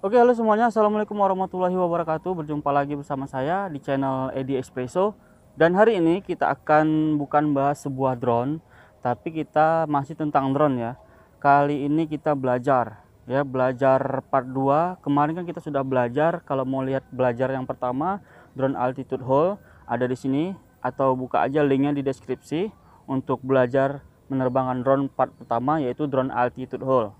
Oke halo semuanya Assalamualaikum warahmatullahi wabarakatuh Berjumpa lagi bersama saya di channel Edi Espresso Dan hari ini kita akan bukan bahas sebuah drone Tapi kita masih tentang drone ya Kali ini kita belajar ya Belajar part 2 Kemarin kan kita sudah belajar Kalau mau lihat belajar yang pertama Drone altitude hole ada di sini Atau buka aja linknya di deskripsi Untuk belajar menerbangkan drone part pertama yaitu drone altitude hole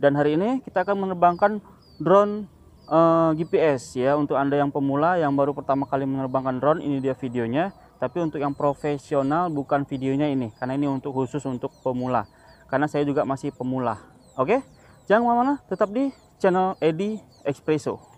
dan hari ini kita akan menerbangkan drone uh, eh, GPS ya untuk Anda yang pemula yang baru pertama kali menerbangkan drone ini dia videonya tapi untuk yang profesional bukan videonya ini karena ini untuk khusus untuk pemula karena saya juga masih pemula oke jangan kemana-mana tetap di channel Edi Espresso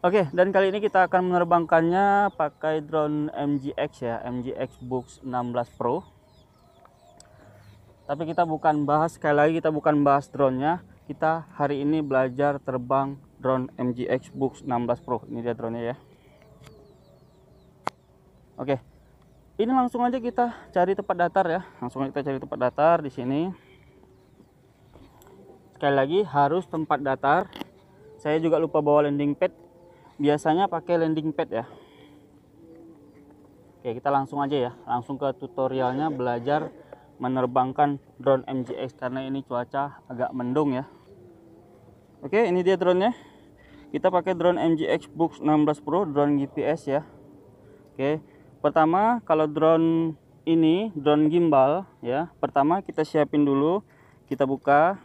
Oke, dan kali ini kita akan menerbangkannya pakai drone MGX ya, MGX Books 16 Pro. Tapi kita bukan bahas sekali lagi kita bukan bahas drone-nya. Kita hari ini belajar terbang drone MGX Books 16 Pro. Ini dia drone-nya ya. Oke. Ini langsung aja kita cari tempat datar ya. Langsung aja kita cari tempat datar di sini. Sekali lagi harus tempat datar. Saya juga lupa bawa landing pad biasanya pakai landing pad ya Oke kita langsung aja ya langsung ke tutorialnya belajar menerbangkan drone MGX karena ini cuaca agak mendung ya Oke ini dia drone nya kita pakai drone MGX Box 16 Pro drone GPS ya Oke pertama kalau drone ini drone gimbal ya pertama kita siapin dulu kita buka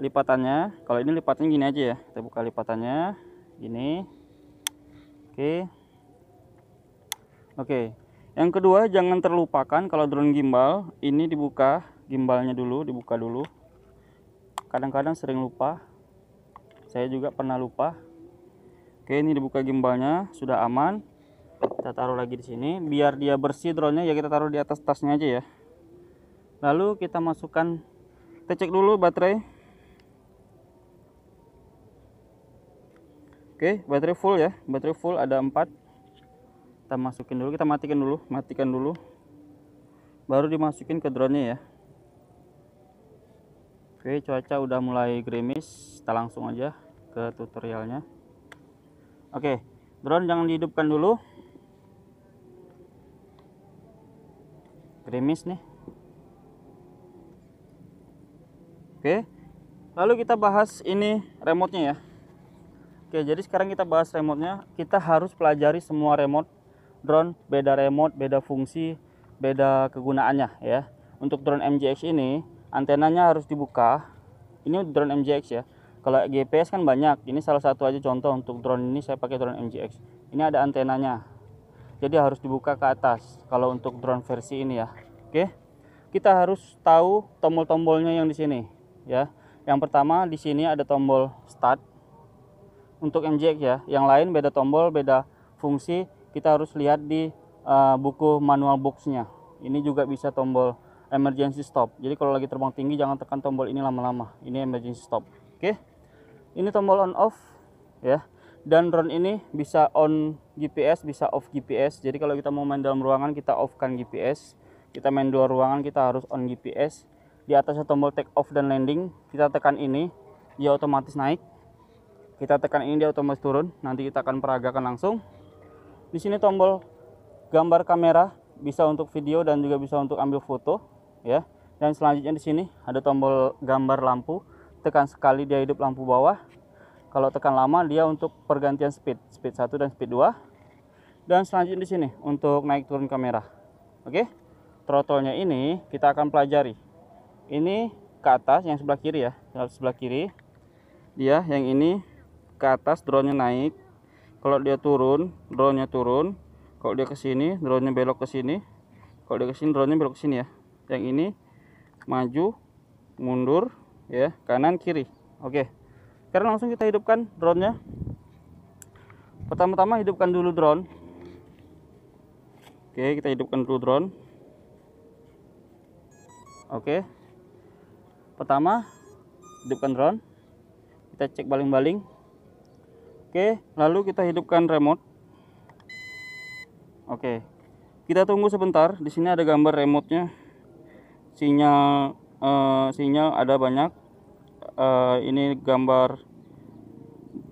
lipatannya kalau ini lipatnya gini aja ya kita buka lipatannya ini oke oke yang kedua jangan terlupakan kalau drone gimbal ini dibuka gimbalnya dulu dibuka dulu kadang-kadang sering lupa saya juga pernah lupa oke ini dibuka gimbalnya sudah aman kita taruh lagi di sini biar dia bersih drone-nya ya kita taruh di atas tasnya aja ya lalu kita masukkan kita cek dulu baterai Oke, baterai full ya. Baterai full ada 4. Kita masukin dulu, kita matikan dulu, matikan dulu. Baru dimasukin ke drone-nya ya. Oke, cuaca udah mulai gerimis. Kita langsung aja ke tutorialnya. Oke, drone jangan dihidupkan dulu. Gerimis nih. Oke. Lalu kita bahas ini remote-nya ya. Oke, jadi sekarang kita bahas remote-nya. Kita harus pelajari semua remote drone, beda remote, beda fungsi, beda kegunaannya ya. Untuk drone MJX ini, antenanya harus dibuka. Ini drone MJX ya. Kalau GPS kan banyak. Ini salah satu aja contoh untuk drone ini saya pakai drone MJX Ini ada antenanya. Jadi harus dibuka ke atas kalau untuk drone versi ini ya. Oke. Kita harus tahu tombol-tombolnya yang di sini ya. Yang pertama di sini ada tombol start untuk MJX ya. Yang lain beda tombol, beda fungsi, kita harus lihat di uh, buku manual boxnya. Ini juga bisa tombol emergency stop. Jadi kalau lagi terbang tinggi jangan tekan tombol ini lama-lama. Ini emergency stop. Oke. Okay. Ini tombol on off ya. Dan drone ini bisa on GPS, bisa off GPS. Jadi kalau kita mau main dalam ruangan kita offkan GPS. Kita main dua ruangan kita harus on GPS. Di atasnya tombol take off dan landing, kita tekan ini, dia otomatis naik kita tekan ini dia otomatis turun nanti kita akan peragakan langsung di sini tombol gambar kamera bisa untuk video dan juga bisa untuk ambil foto ya dan selanjutnya di sini ada tombol gambar lampu tekan sekali dia hidup lampu bawah kalau tekan lama dia untuk pergantian speed speed 1 dan speed 2 dan selanjutnya di sini untuk naik turun kamera oke trotolnya ini kita akan pelajari ini ke atas yang sebelah kiri ya sebelah kiri dia yang ini ke atas drone-nya naik kalau dia turun drone-nya turun kalau dia ke sini drone-nya belok ke sini kalau dia ke sini drone-nya belok ke sini ya yang ini maju mundur ya kanan kiri oke sekarang langsung kita hidupkan drone-nya pertama-tama hidupkan dulu drone oke kita hidupkan dulu drone oke pertama hidupkan drone kita cek baling-baling Oke, lalu kita hidupkan remote. Oke. Kita tunggu sebentar. Di sini ada gambar remotenya. Sinyal uh, sinyal ada banyak. Uh, ini gambar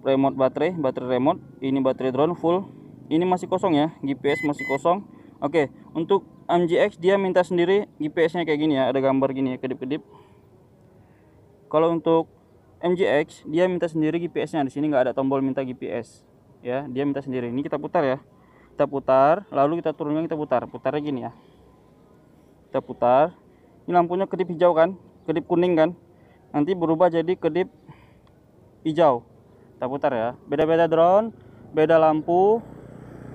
remote baterai, baterai remote. Ini baterai drone full. Ini masih kosong ya, GPS masih kosong. Oke, untuk MGX dia minta sendiri GPS-nya kayak gini ya, ada gambar gini ya kedip-kedip. Kalau untuk MGX dia minta sendiri GPS-nya di sini nggak ada tombol minta GPS ya dia minta sendiri ini kita putar ya kita putar lalu kita turunkan kita putar putarnya gini ya kita putar ini lampunya kedip hijau kan kedip kuning kan nanti berubah jadi kedip hijau kita putar ya beda-beda drone beda lampu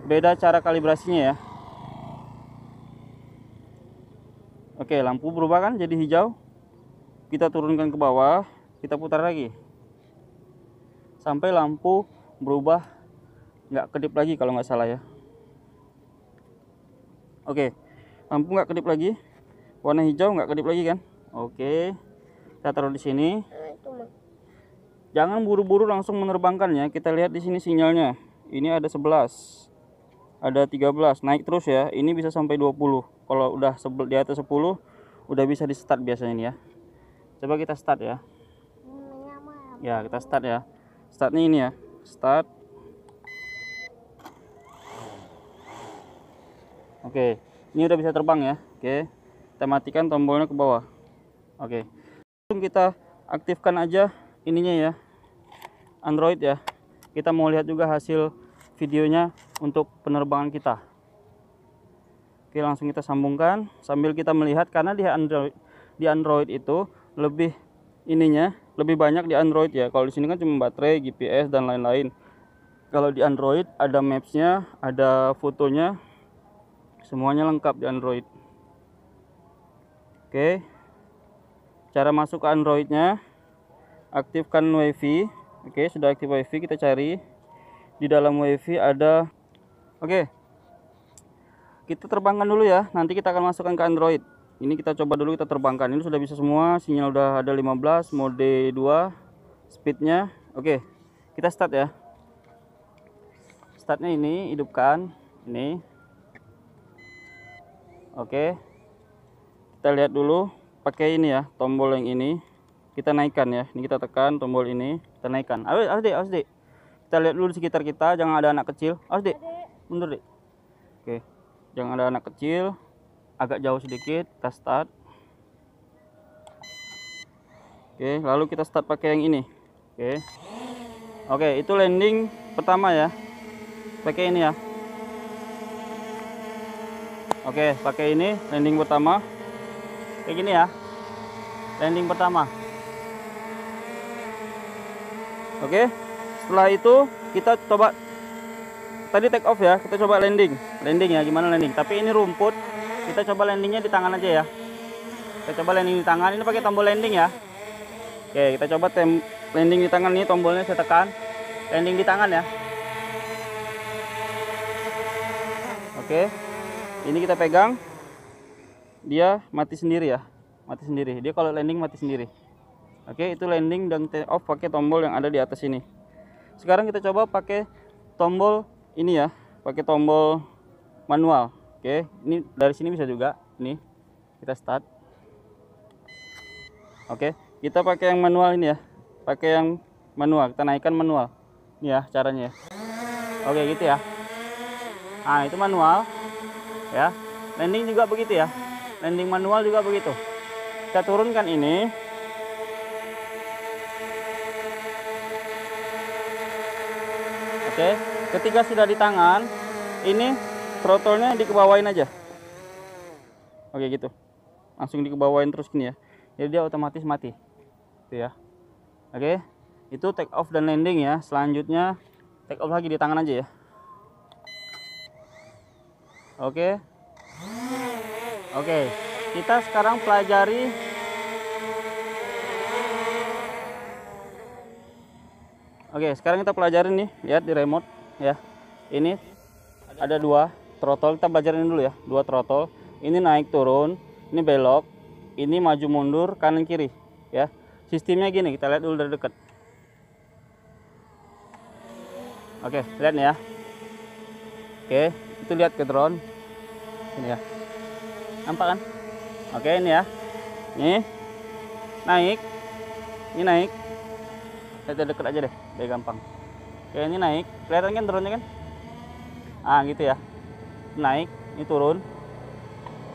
beda cara kalibrasinya ya oke lampu berubah kan jadi hijau kita turunkan ke bawah kita putar lagi sampai lampu berubah nggak kedip lagi kalau nggak salah ya oke lampu nggak kedip lagi warna hijau nggak kedip lagi kan oke kita taruh di sini nah, jangan buru-buru langsung menerbangkannya kita lihat di sini sinyalnya ini ada 11 ada 13 naik terus ya ini bisa sampai 20 kalau udah di atas 10 udah bisa di start biasanya ini ya coba kita start ya ya kita start ya startnya ini ya start oke ini udah bisa terbang ya oke kita matikan tombolnya ke bawah oke langsung kita aktifkan aja ininya ya Android ya kita mau lihat juga hasil videonya untuk penerbangan kita oke langsung kita sambungkan sambil kita melihat karena di Android di Android itu lebih ininya lebih banyak di Android ya kalau di sini kan cuma baterai GPS dan lain-lain kalau di Android ada mapsnya ada fotonya semuanya lengkap di Android oke cara masuk ke Androidnya aktifkan WiFi oke sudah aktif WiFi kita cari di dalam WiFi ada oke kita terbangkan dulu ya nanti kita akan masukkan ke Android ini kita coba dulu kita terbangkan ini sudah bisa semua sinyal udah ada 15 mode 2 speednya oke kita start ya startnya ini hidupkan ini oke kita lihat dulu pakai ini ya tombol yang ini kita naikkan ya ini kita tekan tombol ini kita naikkan awas awas deh awas deh kita lihat dulu di sekitar kita jangan ada anak kecil awas deh mundur deh oke jangan ada anak kecil agak jauh sedikit kita start oke lalu kita start pakai yang ini oke oke itu landing pertama ya pakai ini ya oke pakai ini landing pertama kayak gini ya landing pertama oke setelah itu kita coba tadi take off ya kita coba landing landing ya gimana landing tapi ini rumput kita coba landingnya di tangan aja ya kita coba landing di tangan ini pakai tombol landing ya oke kita coba tem landing di tangan ini tombolnya saya tekan landing di tangan ya oke ini kita pegang dia mati sendiri ya mati sendiri dia kalau landing mati sendiri oke itu landing dan take off pakai tombol yang ada di atas ini sekarang kita coba pakai tombol ini ya pakai tombol manual Oke, ini dari sini bisa juga. Nih, kita start. Oke, kita pakai yang manual ini ya. Pakai yang manual, kita naikkan manual. Ini ya caranya. Ya. Oke, gitu ya. Nah, itu manual. Ya. Landing juga begitu ya. Landing manual juga begitu. Kita turunkan ini. Oke, ketika sudah di tangan, ini Trotolnya dikebawain aja. Oke gitu. Langsung dikebawain terus gini ya. Jadi dia otomatis mati. Itu ya. Oke. Itu take off dan landing ya. Selanjutnya take off lagi di tangan aja ya. Oke. Oke. Kita sekarang pelajari Oke, sekarang kita pelajarin nih, lihat di remote ya. Ini ada dua trotol kita belajarin dulu ya dua trotol ini naik turun ini belok ini maju mundur kanan kiri ya sistemnya gini kita lihat dulu dari dekat oke lihat nih ya oke itu lihat ke drone ini ya nampak kan oke ini ya ini naik ini naik kita dekat aja deh biar gampang oke ini naik kelihatan kan drone nya kan ah gitu ya naik ini turun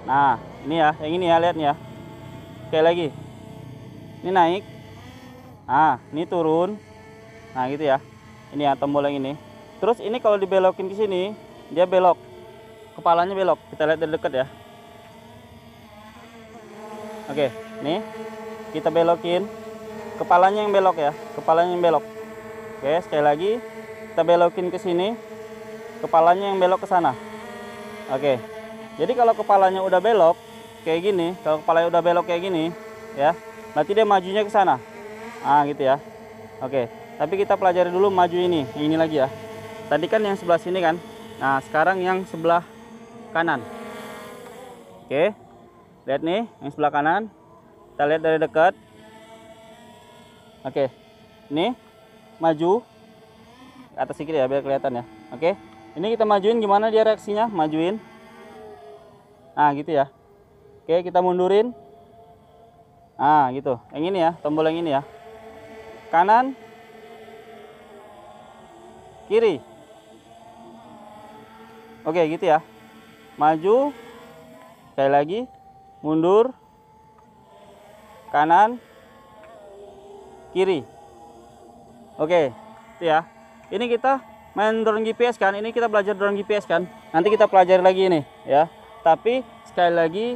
nah ini ya yang ini ya lihat ya Oke lagi ini naik nah ini turun nah gitu ya ini ya tombol yang ini terus ini kalau dibelokin ke sini dia belok kepalanya belok kita lihat dari dekat ya oke ini kita belokin kepalanya yang belok ya kepalanya yang belok oke sekali lagi kita belokin ke sini kepalanya yang belok ke sana Oke. Jadi kalau kepalanya udah belok kayak gini, kalau kepalanya udah belok kayak gini, ya. Berarti dia majunya ke sana. Ah, gitu ya. Oke. Tapi kita pelajari dulu maju ini. ini lagi ya. Tadi kan yang sebelah sini kan. Nah, sekarang yang sebelah kanan. Oke. Lihat nih, yang sebelah kanan. Kita lihat dari dekat. Oke. Ini maju atas sedikit ya biar kelihatan ya. Oke ini kita majuin gimana dia reaksinya majuin nah gitu ya oke kita mundurin nah gitu yang ini ya tombol yang ini ya kanan kiri oke gitu ya maju sekali lagi mundur kanan kiri oke itu ya ini kita main drone GPS kan ini kita belajar drone GPS kan nanti kita pelajari lagi ini ya tapi sekali lagi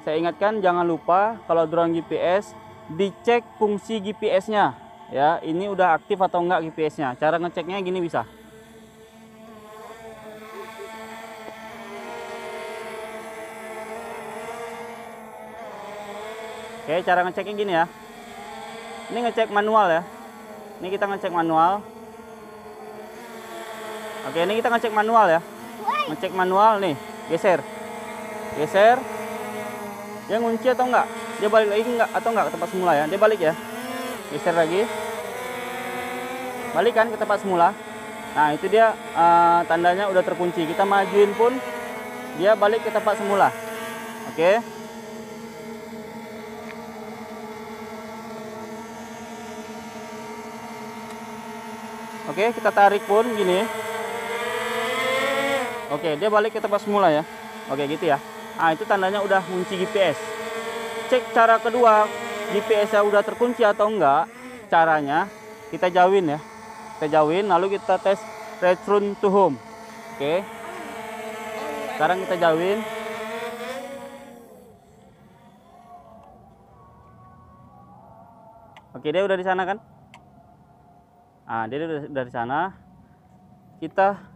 saya ingatkan jangan lupa kalau drone GPS dicek fungsi GPS nya ya ini udah aktif atau enggak GPS nya cara ngeceknya gini bisa Oke cara ngeceknya gini ya ini ngecek manual ya ini kita ngecek manual Oke, ini kita ngecek manual ya. Ngecek manual nih, geser. Geser. Dia ngunci atau enggak? Dia balik lagi enggak atau enggak ke tempat semula ya? Dia balik ya. Geser lagi. Balik kan ke tempat semula. Nah, itu dia uh, tandanya udah terkunci. Kita majuin pun dia balik ke tempat semula. Oke. Oke, kita tarik pun gini. Oke, dia balik ke tempat semula ya. Oke, gitu ya. Ah, itu tandanya udah kunci GPS. Cek cara kedua, GPS-nya udah terkunci atau enggak. Caranya kita jauhin ya. Kita jauhin lalu kita tes return to home. Oke. Sekarang kita jauhin. Oke, dia udah di sana kan? Ah, dia udah, dari sana. Kita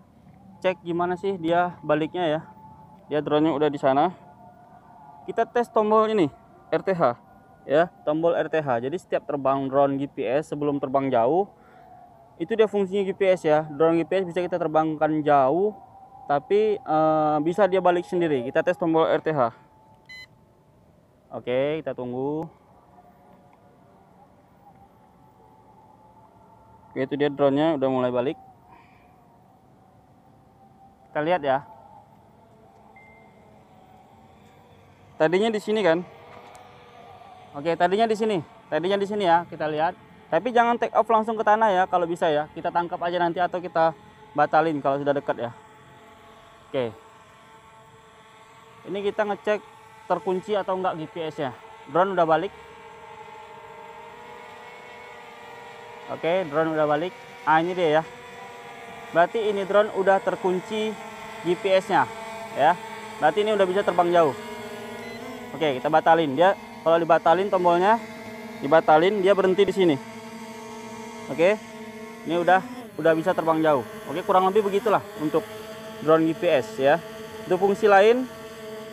cek gimana sih dia baliknya ya Dia drone nya udah di sana kita tes tombol ini RTH ya tombol RTH jadi setiap terbang drone GPS sebelum terbang jauh itu dia fungsinya GPS ya drone GPS bisa kita terbangkan jauh tapi e, bisa dia balik sendiri kita tes tombol RTH oke kita tunggu oke itu dia drone nya udah mulai balik kita lihat ya. Tadinya di sini kan? Oke, tadinya di sini. Tadinya di sini ya, kita lihat. Tapi jangan take off langsung ke tanah ya kalau bisa ya. Kita tangkap aja nanti atau kita batalin kalau sudah dekat ya. Oke. Ini kita ngecek terkunci atau enggak gps ya Drone udah balik. Oke, drone udah balik. Ah, ini dia ya berarti ini drone udah terkunci GPS-nya ya. Berarti ini udah bisa terbang jauh. Oke, kita batalin dia. Kalau dibatalin tombolnya, dibatalin dia berhenti di sini. Oke. Ini udah udah bisa terbang jauh. Oke, kurang lebih begitulah untuk drone GPS ya. Untuk fungsi lain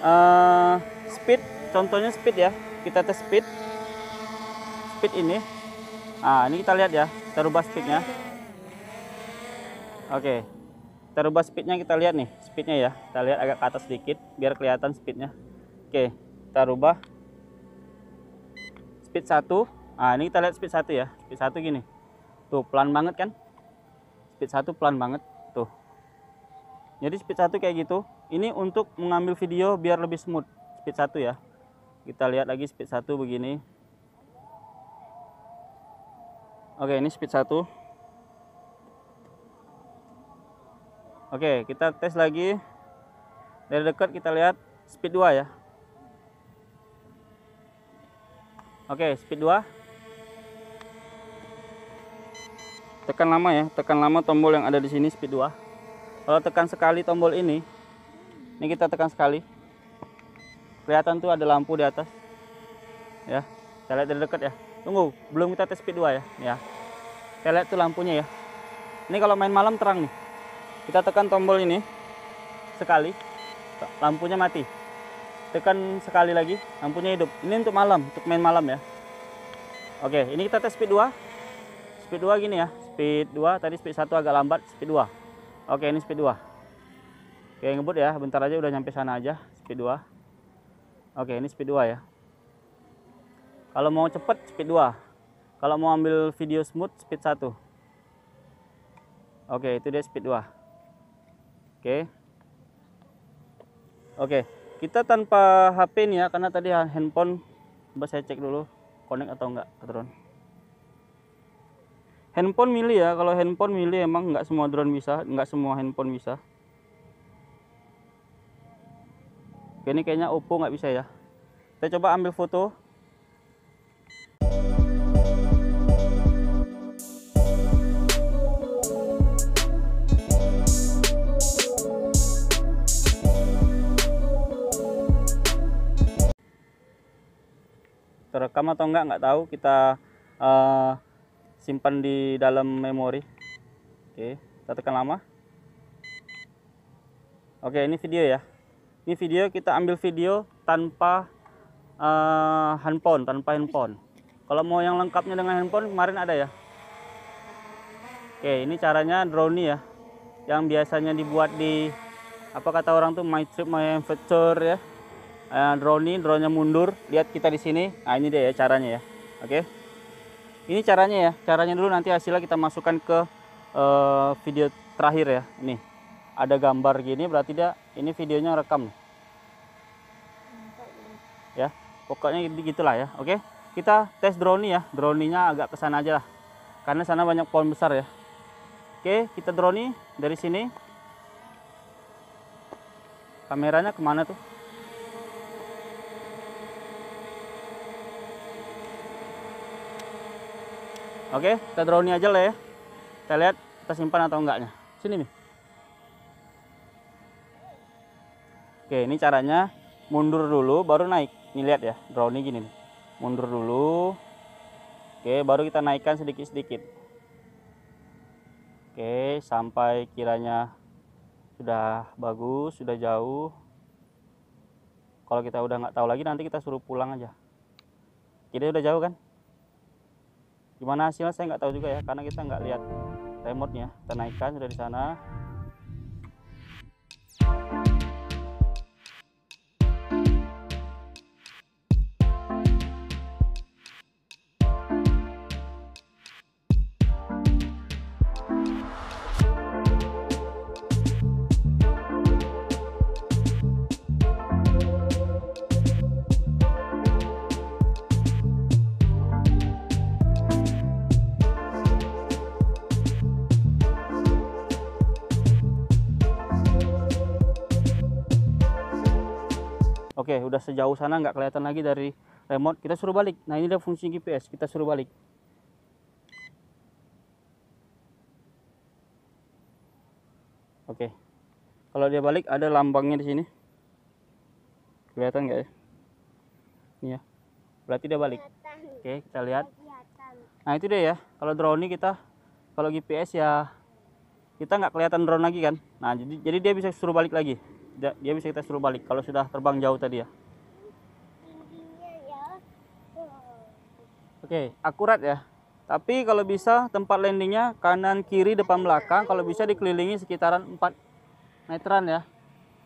uh, speed, contohnya speed ya. Kita tes speed. Speed ini. Ah, ini kita lihat ya, kita rubah speednya oke kita rubah speednya kita lihat nih speednya ya kita lihat agak ke atas sedikit biar kelihatan speednya oke kita rubah speed satu. Ah ini kita lihat speed satu ya speed satu gini tuh pelan banget kan speed satu pelan banget tuh jadi speed satu kayak gitu ini untuk mengambil video biar lebih smooth speed satu ya kita lihat lagi speed satu begini oke ini speed satu. Oke, kita tes lagi. Dari dekat kita lihat speed 2 ya. Oke, speed 2. Tekan lama ya, tekan lama tombol yang ada di sini speed 2. Kalau tekan sekali tombol ini, ini kita tekan sekali. Kelihatan tuh ada lampu di atas. Ya, kita lihat dari dekat ya. Tunggu, belum kita tes speed 2 ya. Ya. Kita lihat tuh lampunya ya. Ini kalau main malam terang nih kita tekan tombol ini sekali lampunya mati tekan sekali lagi lampunya hidup ini untuk malam untuk main malam ya oke ini kita tes speed 2 speed 2 gini ya speed 2 tadi speed 1 agak lambat speed 2 oke ini speed 2 oke ngebut ya bentar aja udah nyampe sana aja speed 2 oke ini speed 2 ya kalau mau cepet speed 2 kalau mau ambil video smooth speed 1 oke itu dia speed 2 oke okay. oke okay. kita tanpa HP nih ya karena tadi handphone coba saya cek dulu connect atau enggak drone handphone milih ya kalau handphone milih emang enggak semua drone bisa enggak semua handphone bisa Oke, ini kayaknya Oppo enggak bisa ya kita coba ambil foto terekam atau enggak nggak tahu kita uh, simpan di dalam memori oke kita tekan lama oke ini video ya ini video kita ambil video tanpa uh, handphone tanpa handphone kalau mau yang lengkapnya dengan handphone kemarin ada ya oke ini caranya drone ya yang biasanya dibuat di apa kata orang tuh my trip my adventure ya uh, eh, drone ini drone-nya mundur lihat kita di sini nah ini dia ya caranya ya oke okay. ini caranya ya caranya dulu nanti hasilnya kita masukkan ke uh, video terakhir ya ini ada gambar gini berarti dia ini videonya rekam ya pokoknya gitu, gitulah ya oke okay. kita tes drone ya drone-nya agak kesana aja lah karena sana banyak pohon besar ya oke okay, kita drone dari sini kameranya kemana tuh Oke, kita draw ini aja lah ya. Kita lihat kita simpan atau enggaknya. Sini nih. Oke, ini caranya mundur dulu baru naik. Nih lihat ya, draw ini gini nih. Mundur dulu. Oke, baru kita naikkan sedikit-sedikit. Oke, sampai kiranya sudah bagus, sudah jauh. Kalau kita udah nggak tahu lagi nanti kita suruh pulang aja. Kita udah jauh kan? gimana hasilnya saya nggak tahu juga ya karena kita nggak lihat remote nya kita naikkan sudah di sana oke udah sejauh sana nggak kelihatan lagi dari remote kita suruh balik nah ini dia fungsi GPS kita suruh balik oke kalau dia balik ada lambangnya di sini kelihatan nggak ya ini ya berarti dia balik oke kita lihat nah itu dia ya kalau drone ini kita kalau GPS ya kita nggak kelihatan drone lagi kan nah jadi jadi dia bisa suruh balik lagi dia bisa kita suruh balik kalau sudah terbang jauh tadi ya oke akurat ya tapi kalau bisa tempat landingnya kanan kiri depan belakang kalau bisa dikelilingi sekitaran 4 meteran ya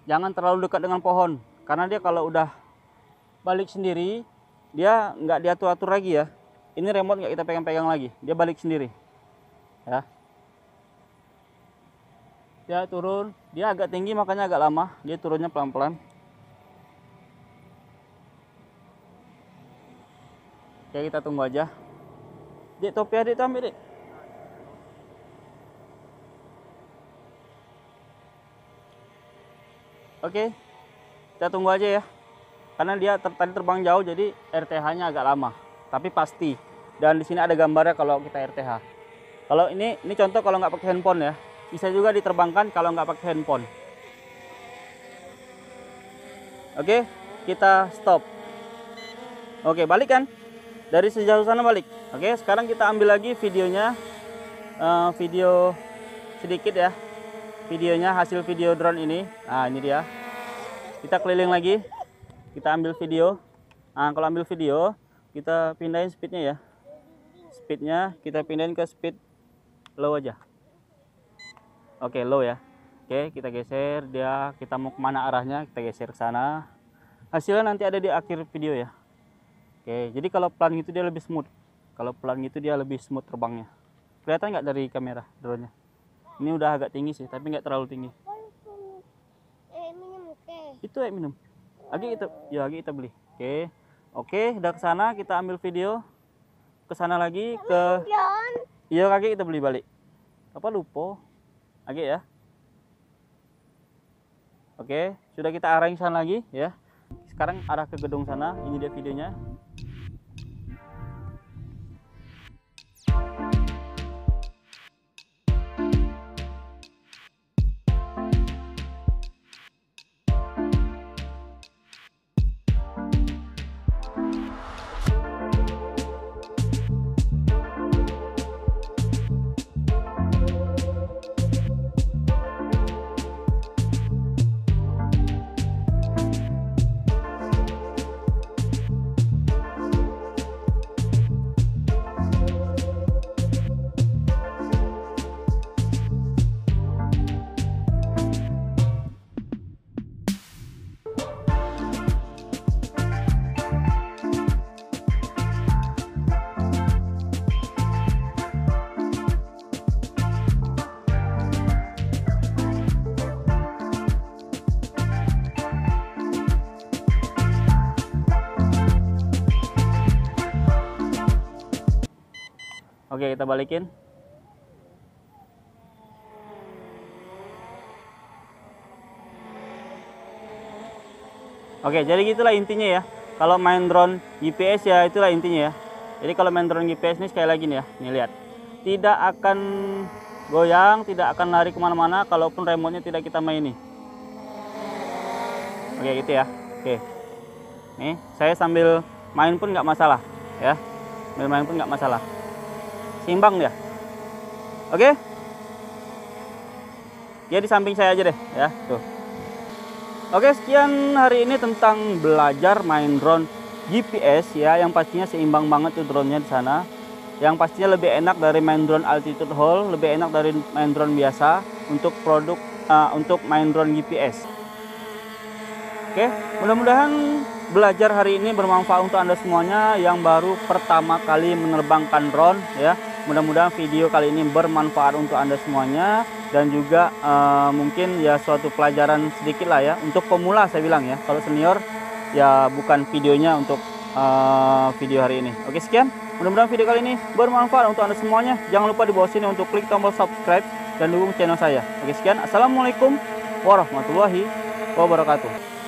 jangan terlalu dekat dengan pohon karena dia kalau udah balik sendiri dia nggak diatur-atur lagi ya ini remote nggak kita pegang-pegang lagi dia balik sendiri ya Ya turun dia agak tinggi makanya agak lama dia turunnya pelan-pelan oke kita tunggu aja Dia topi adik itu ambil dik oke kita tunggu aja ya karena dia ter tadi terbang jauh jadi RTH nya agak lama tapi pasti dan di sini ada gambarnya kalau kita RTH kalau ini ini contoh kalau nggak pakai handphone ya bisa juga diterbangkan kalau nggak pakai handphone oke kita stop oke balik kan dari sejauh sana balik oke sekarang kita ambil lagi videonya uh, video sedikit ya videonya hasil video drone ini nah ini dia kita keliling lagi kita ambil video nah kalau ambil video kita pindahin speednya ya speednya kita pindahin ke speed low aja oke okay, low ya oke kita geser dia kita mau kemana arahnya kita geser ke sana hasilnya nanti ada di akhir video ya oke jadi kalau pelan itu dia lebih smooth kalau pelan itu dia lebih smooth terbangnya kelihatan nggak dari kamera drone nya ini udah agak tinggi sih tapi nggak terlalu tinggi itu ya minum lagi itu, ya lagi kita beli oke oke udah ke sana kita ambil video ke sana lagi ke iya lagi kita beli balik apa lupa Oke ya. Oke, sudah kita arahin arahkan lagi ya. Sekarang arah ke gedung sana, ini dia videonya. Oke, kita balikin. Oke, jadi gitulah intinya ya. Kalau main drone GPS ya, itulah intinya ya. Jadi kalau main drone GPS ini sekali lagi nih ya, nih lihat. Tidak akan goyang, tidak akan lari kemana-mana, kalaupun remote-nya tidak kita main nih. Oke, gitu ya. Oke. Nih, saya sambil main pun nggak masalah ya. Sambil main pun nggak masalah seimbang dia. Oke? Okay? Dia di samping saya aja deh ya, tuh. Oke, sekian hari ini tentang belajar main drone GPS ya yang pastinya seimbang banget tuh drone-nya di sana. Yang pastinya lebih enak dari main drone altitude hall, lebih enak dari main drone biasa untuk produk uh, untuk main drone GPS. Oke, mudah-mudahan belajar hari ini bermanfaat untuk Anda semuanya yang baru pertama kali menerbangkan drone ya. Mudah-mudahan video kali ini bermanfaat untuk Anda semuanya dan juga uh, mungkin ya suatu pelajaran sedikit lah ya untuk pemula saya bilang ya. Kalau senior ya bukan videonya untuk uh, video hari ini. Oke, sekian. Mudah-mudahan video kali ini bermanfaat untuk Anda semuanya. Jangan lupa di bawah sini untuk klik tombol subscribe dan dukung channel saya. Oke, sekian. Assalamualaikum warahmatullahi wabarakatuh.